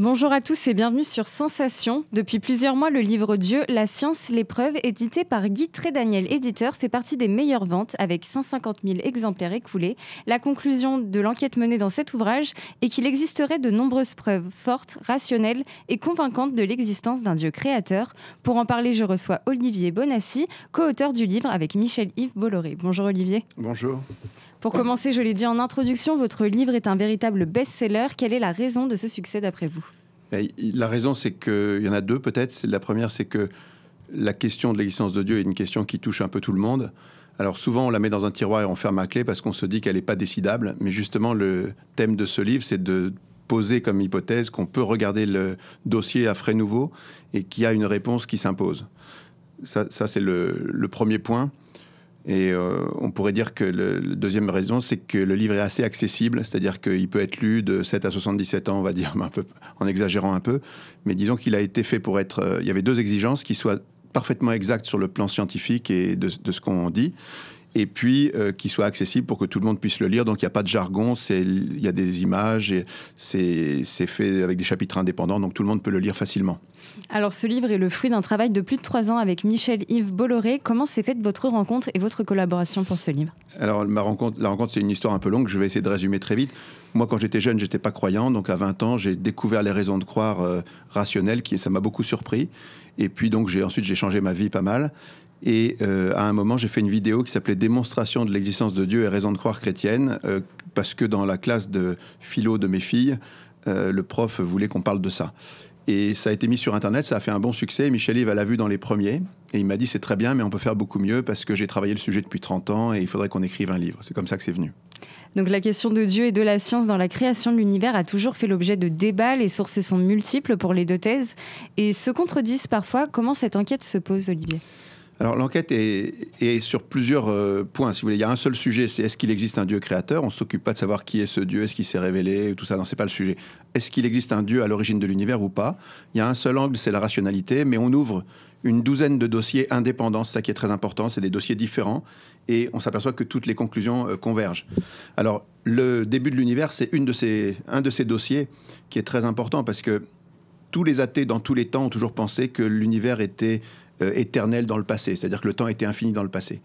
Bonjour à tous et bienvenue sur Sensation. Depuis plusieurs mois, le livre Dieu, la science, l'épreuve, édité par Guy Trédaniel, éditeur, fait partie des meilleures ventes avec 150 000 exemplaires écoulés. La conclusion de l'enquête menée dans cet ouvrage est qu'il existerait de nombreuses preuves fortes, rationnelles et convaincantes de l'existence d'un Dieu créateur. Pour en parler, je reçois Olivier Bonassi, co-auteur du livre avec Michel-Yves Bolloré. Bonjour Olivier. Bonjour. Pour commencer, je l'ai dit en introduction, votre livre est un véritable best-seller. Quelle est la raison de ce succès d'après vous ben, La raison, c'est qu'il y en a deux peut-être. La première, c'est que la question de l'existence de Dieu est une question qui touche un peu tout le monde. Alors souvent, on la met dans un tiroir et on ferme à clé parce qu'on se dit qu'elle n'est pas décidable. Mais justement, le thème de ce livre, c'est de poser comme hypothèse qu'on peut regarder le dossier à frais nouveaux et qu'il y a une réponse qui s'impose. Ça, c'est le, premier point. Et euh, on pourrait dire que la deuxième raison, c'est que le livre est assez accessible, c'est-à-dire qu'il peut être lu de 7 à 77 ans, on va dire, en exagérant un peu. Mais disons qu'il a été fait pour être... Euh, il y avait deux exigences, qui soient parfaitement exactes sur le plan scientifique et de ce qu'on dit, et puis qu'il euh, qui soit accessible pour que tout le monde puisse le lire. Donc il n'y a pas de jargon, il y a des images, et c'est fait avec des chapitres indépendants, donc tout le monde peut le lire facilement. Alors ce livre est le fruit d'un travail de plus de trois ans avec Michel-Yves Bolloré. Comment s'est faite votre rencontre et votre collaboration pour ce livre Alors ma rencontre, la rencontre, c'est une histoire un peu longue, je vais essayer de résumer très vite. Moi, quand j'étais jeune, j'étais pas croyant, donc à 20 ans, j'ai découvert les raisons de croire euh, rationnelles, qui, ça m'a beaucoup surpris. Et puis donc, j'ai ensuite j'ai changé ma vie pas mal. Et euh, à un moment, j'ai fait une vidéo qui s'appelait Démonstration de l'existence de Dieu et raison de croire chrétienne, euh, parce que dans la classe de philo de mes filles, euh, le prof voulait qu'on parle de ça. Et ça a été mis sur Internet, ça a fait un bon succès. Michel Yves l'a vu dans les premiers. Et il m'a dit c'est très bien, mais on peut faire beaucoup mieux parce que j'ai travaillé le sujet depuis 30 ans et il faudrait qu'on écrive un livre. C'est comme ça que c'est venu. Donc la question de Dieu et de la science dans la création de l'univers a toujours fait l'objet de débats, les sources sont multiples pour les deux thèses et se contredisent parfois. Comment cette enquête se pose, Olivier alors l'enquête est, sur plusieurs euh, points. Si vous voulez, il y a un seul sujet, c'est est-ce qu'il existe un Dieu créateur On s'occupe pas de savoir qui est ce Dieu, est-ce qu'il s'est révélé, tout ça. Non, c'est pas le sujet. Est-ce qu'il existe un Dieu à l'origine de l'univers ou pas Il y a un seul angle, c'est la rationalité, mais on ouvre une douzaine de dossiers indépendants, c'est ça qui est très important, c'est des dossiers différents, et on s'aperçoit que toutes les conclusions euh, convergent. Alors, le début de l'univers, c'est une de ces, un de ces dossiers qui est très important, parce que tous les athées dans tous les temps ont toujours pensé que l'univers était euh, éternel dans le passé, c'est-à-dire que le temps était infini dans le passé.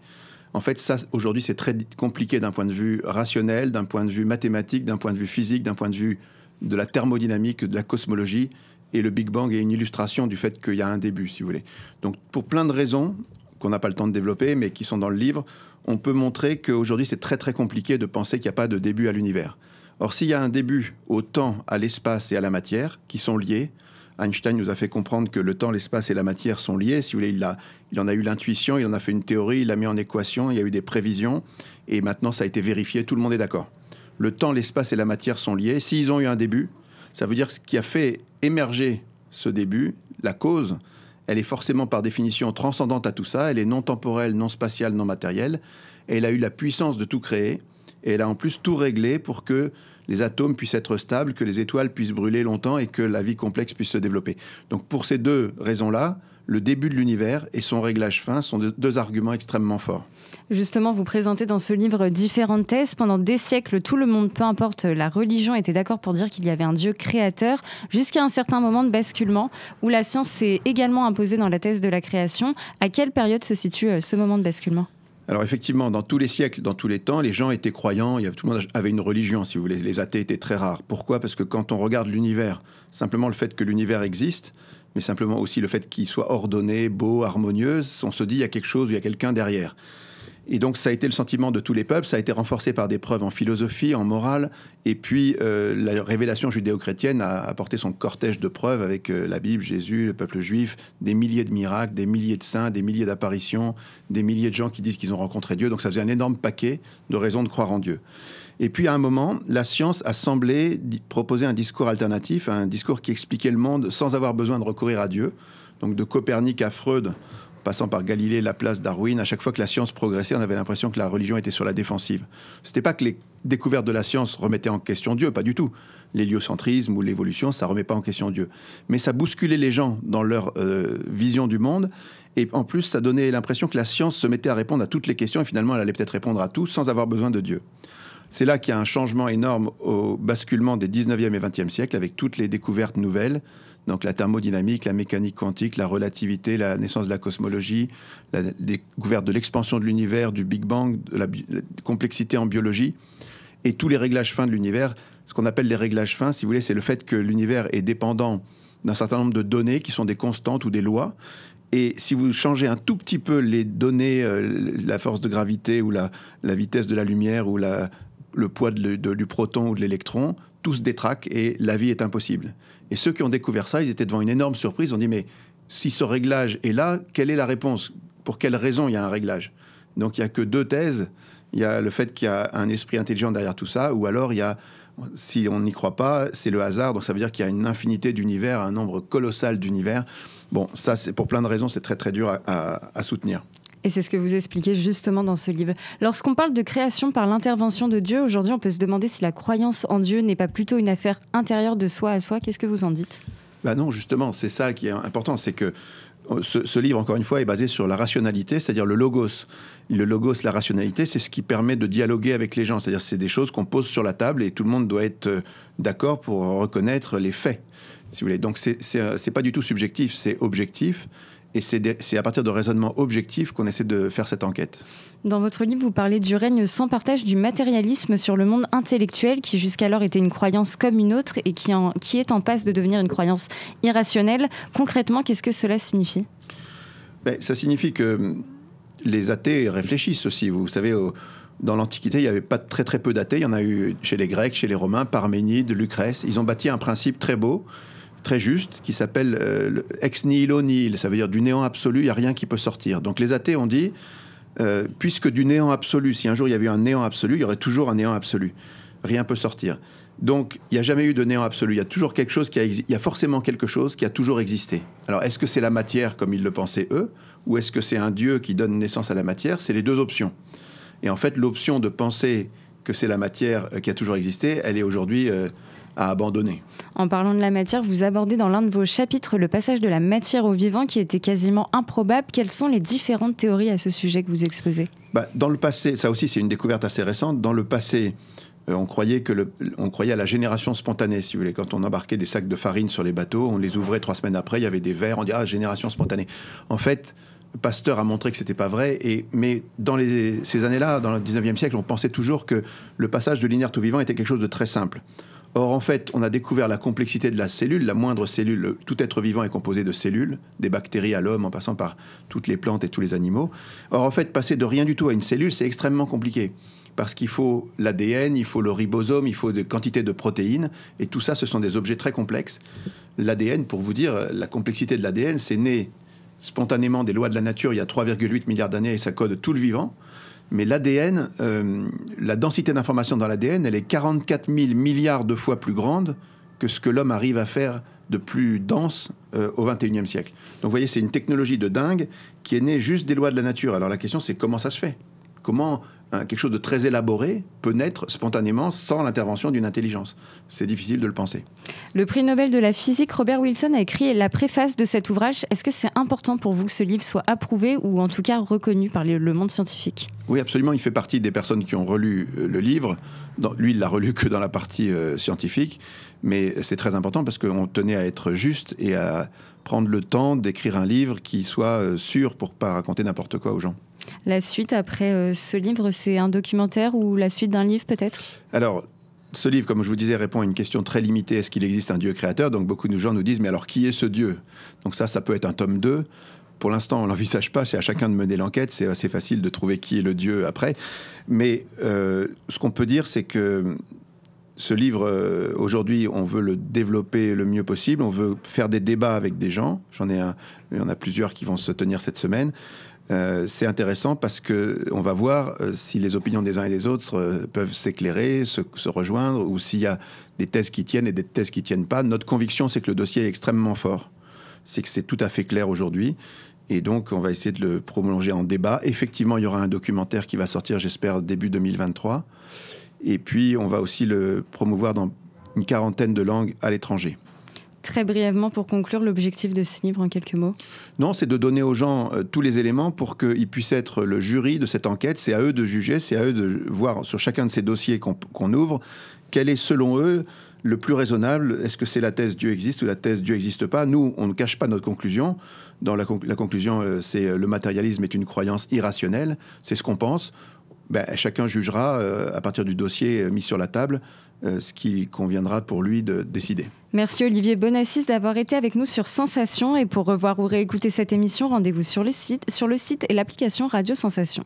En fait, ça, aujourd'hui, c'est très compliqué d'un point de vue rationnel, d'un point de vue mathématique, d'un point de vue physique, d'un point de vue de la thermodynamique, de la cosmologie. Et le Big Bang est une illustration du fait qu'il y a un début, si vous voulez. Donc, pour plein de raisons qu'on n'a pas le temps de développer, mais qui sont dans le livre, on peut montrer qu'aujourd'hui, c'est très, très compliqué de penser qu'il n'y a pas de début à l'univers. Or, s'il y a un début au temps, à l'espace et à la matière, qui sont liés, Einstein nous a fait comprendre que le temps, l'espace et la matière sont liés. Si vous voulez, il, il en a eu l'intuition, il en a fait une théorie, il l'a mis en équation, il y a eu des prévisions, et maintenant ça a été vérifié, tout le monde est d'accord. Le temps, l'espace et la matière sont liés. S'ils ont eu un début, ça veut dire ce qui a fait émerger ce début, la cause, elle est forcément par définition transcendante à tout ça, elle est non temporelle, non spatiale, non matérielle, et elle a eu la puissance de tout créer, et elle a en plus tout réglé pour que les atomes puissent être stables, que les étoiles puissent brûler longtemps et que la vie complexe puisse se développer. Donc pour ces deux raisons-là, le début de l'univers et son réglage fin sont deux arguments extrêmement forts. Justement, vous présentez dans ce livre différentes thèses. Pendant des siècles, tout le monde, peu importe la religion, était d'accord pour dire qu'il y avait un Dieu créateur, jusqu'à un certain moment de basculement où la science s'est également imposée dans la thèse de la création. À quelle période se situe euh, ce moment de basculement alors effectivement, dans tous les siècles, dans tous les temps, les gens étaient croyants, il y tout le monde avait une religion, si vous voulez. Les athées étaient très rares. Pourquoi Parce que quand on regarde l'univers, simplement le fait que l'univers existe, mais simplement aussi le fait qu'il soit ordonné, beau, harmonieux, on se dit il y a quelque chose, il y a quelqu'un derrière. Et donc ça a été le sentiment de tous les peuples, ça a été renforcé par des preuves en philosophie, en morale, et puis euh, la révélation judéo-chrétienne a apporté son cortège de preuves avec euh, la Bible, Jésus, le peuple juif, des milliers de miracles, des milliers de saints, des milliers d'apparitions, des milliers de gens qui disent qu'ils ont rencontré Dieu, donc ça faisait un énorme paquet de raisons de croire en Dieu. Et puis à un moment, la science a semblé proposer un discours alternatif, un discours qui expliquait le monde sans avoir besoin de recourir à Dieu, donc de Copernic à Freud passant par Galilée, la place Darwin, à chaque fois que la science progressait, on avait l'impression que la religion était sur la défensive. Ce C'était pas que les découvertes de la science remettaient en question Dieu, pas du tout. L'héliocentrisme ou l'évolution, ça remet pas en question Dieu. Mais ça bousculait les gens dans leur euh, vision du monde. Et en plus, ça donnait l'impression que la science se mettait à répondre à toutes les questions et finalement, elle allait peut-être répondre à tout sans avoir besoin de Dieu. C'est là qu'il y a un changement énorme au basculement des 19e et 20e siècles avec toutes les découvertes nouvelles, donc la thermodynamique, la mécanique quantique, la relativité, la naissance de la cosmologie, la découverte de l'expansion de l'univers, du Big Bang, de la, complexité en biologie, et tous les réglages fins de l'univers. Ce qu'on appelle les réglages fins, si vous voulez, c'est le fait que l'univers est dépendant d'un certain nombre de données qui sont des constantes ou des lois. Et si vous changez un tout petit peu les données, euh, la force de gravité ou la, vitesse de la lumière ou le poids de, du proton ou de l'électron, tous détraquent et la vie est impossible. Et ceux qui ont découvert ça, ils étaient devant une énorme surprise. On dit mais si ce réglage est là, quelle est la réponse Pour quelle raison il y a un réglage Donc il n'y a que deux thèses. Il y a le fait qu'il y a un esprit intelligent derrière tout ça, ou alors il y a, si on n'y croit pas, c'est le hasard. Donc ça veut dire qu'il y a une infinité d'univers, un nombre colossal d'univers. Bon, ça, c'est pour plein de raisons, c'est très très dur à soutenir. Et c'est ce que vous expliquez justement dans ce livre. Lorsqu'on parle de création par l'intervention de Dieu, aujourd'hui, on peut se demander si la croyance en Dieu n'est pas plutôt une affaire intérieure de soi à soi. Qu'est-ce que vous en dites Bah non, justement, c'est ça qui est important, c'est que euh, ce, ce, livre, encore une fois, est basé sur la rationalité, c'est-à-dire le logos. Le logos, la rationalité, c'est ce qui permet de dialoguer avec les gens. C'est-à-dire c'est des choses qu'on pose sur la table et tout le monde doit être euh, d'accord pour reconnaître les faits, si vous voulez. Donc c'est euh, pas du tout subjectif, c'est objectif. Et c'est à partir de raisonnements objectifs qu'on essaie de faire cette enquête. Dans votre livre, vous parlez du règne sans partage du matérialisme sur le monde intellectuel qui jusqu'alors était une croyance comme une autre et qui, en, qui est en passe de devenir une croyance irrationnelle. Concrètement, qu'est-ce que cela signifie ben, Ça signifie que hum, les athées réfléchissent aussi. Vous savez, dans l'Antiquité, il n'y avait pas très très peu d'athées. Il y en a eu chez les Grecs, chez les Romains, Parménide, Lucrèce. Ils ont bâti un principe très beau très juste qui s'appelle euh, ex nihilo nihil, ça veut dire du néant absolu, il n'y a rien qui peut sortir. Donc les athées ont dit, euh, puisque du néant absolu, si un jour il y avait un néant absolu, il y aurait toujours un néant absolu, rien peut sortir. Donc il n'y a jamais eu de néant absolu, il y a toujours quelque chose il y a forcément quelque chose qui a toujours existé. Alors est-ce que c'est la matière comme ils le pensaient eux, ou est-ce que c'est un dieu qui donne naissance à la matière C'est les deux options. Et en fait l'option de penser que c'est la matière euh, qui a toujours existé, elle est aujourd'hui à abandonner. En parlant de la matière, vous abordez dans l'un de vos chapitres le passage de la matière au vivant qui était quasiment improbable. Quelles sont les différentes théories à ce sujet que vous exposez bah, Dans le passé, ça aussi c'est une découverte assez récente, dans le passé, euh, on, croyait que on croyait à la génération spontanée, si vous voulez. Quand on embarquait des sacs de farine sur les bateaux, on les ouvrait trois semaines après, il y avait des verres, on dirait Ah, génération spontanée ». En fait, Pasteur a montré que c'était pas vrai, et, mais dans ces années-là, dans le 19e siècle, on pensait toujours que le passage de l'inerte au vivant était quelque chose de très simple. Or, en fait, on a découvert la complexité de la cellule. La moindre cellule, tout être vivant est composé de cellules, des bactéries à l'homme, en passant par toutes les plantes et tous les animaux. Or, en fait, passer de rien du tout à une cellule, c'est extrêmement compliqué. Parce qu'il faut l'ADN, il faut le ribosome, il faut des quantités de protéines. Et tout ça, ce sont des objets très complexes. L'ADN, pour vous dire, la complexité de l'ADN, c'est né spontanément des lois de la nature il y a 3,8 milliards d'années et ça code tout le vivant. Mais l'ADN, euh, la densité d'information dans l'ADN, elle est 44 000 milliards de fois plus grande que ce que l'homme arrive à faire de plus dense euh, au XXIe siècle. Donc vous voyez, c'est une technologie de dingue qui est née juste des lois de la nature. Alors la question, c'est comment ça se fait Comment quelque chose de très élaboré peut naître spontanément sans l'intervention d'une intelligence. C'est difficile de le penser. Le prix Nobel de la physique Robert Wilson a écrit la préface de cet ouvrage. Est-ce que c'est important pour vous que ce livre soit approuvé ou en tout cas reconnu par le monde scientifique Oui, absolument. Il fait partie des personnes qui ont relu euh, le livre. lui, il l'a relu que dans la partie euh, scientifique, mais c'est très important parce qu'on tenait à être juste et à prendre le temps d'écrire un livre qui soit euh, sûr pour pas raconter n'importe quoi aux gens. La suite après ce livre, c'est un documentaire ou la suite d'un livre peut-être Alors, ce livre, comme je vous disais, répond à une question très limitée. Est-ce qu'il existe un Dieu créateur Donc beaucoup de gens nous disent, mais alors qui est ce Dieu Donc ça, ça peut être un tome 2. Pour l'instant, on l'envisage pas, c'est à chacun de mener l'enquête, c'est assez facile de trouver qui est le Dieu après. Mais euh, ce qu'on peut dire, c'est que ce livre, euh, aujourd'hui, on veut le développer le mieux possible, on veut faire des débats avec des gens. J'en ai un, il y en a plusieurs qui vont se tenir cette semaine. Euh, c'est intéressant parce qu'on va voir euh, si les opinions des uns et des autres euh, peuvent s'éclairer, se, se, rejoindre, ou s'il y a des thèses qui tiennent et des thèses qui tiennent pas. Notre conviction, c'est que le dossier est extrêmement fort, c'est que c'est tout à fait clair aujourd'hui, et donc on va essayer de le prolonger en débat. Effectivement, il y aura un documentaire qui va sortir, j'espère, début 2023, et puis on va aussi le promouvoir dans une quarantaine de langues à l'étranger très brièvement pour conclure l'objectif de ce livre en quelques mots Non, c'est de donner aux gens euh, tous les éléments pour qu'ils puissent être le jury de cette enquête. C'est à eux de juger, c'est à eux de voir sur chacun de ces dossiers qu'on ouvre quel est selon eux le plus raisonnable. Est-ce que c'est la thèse Dieu existe ou la thèse Dieu n'existe pas Nous, on ne cache pas notre conclusion. Dans la, la conclusion, euh, c'est que euh, le matérialisme est une croyance irrationnelle. C'est ce qu'on pense. Ben, chacun jugera à partir du dossier mis sur la table euh, ce qui conviendra pour lui de décider. Merci Olivier Bonassis d'avoir été avec nous sur Sensation et pour revoir ou réécouter cette émission, rendez-vous sur, le site, sur le site et l'application Radio Sensation.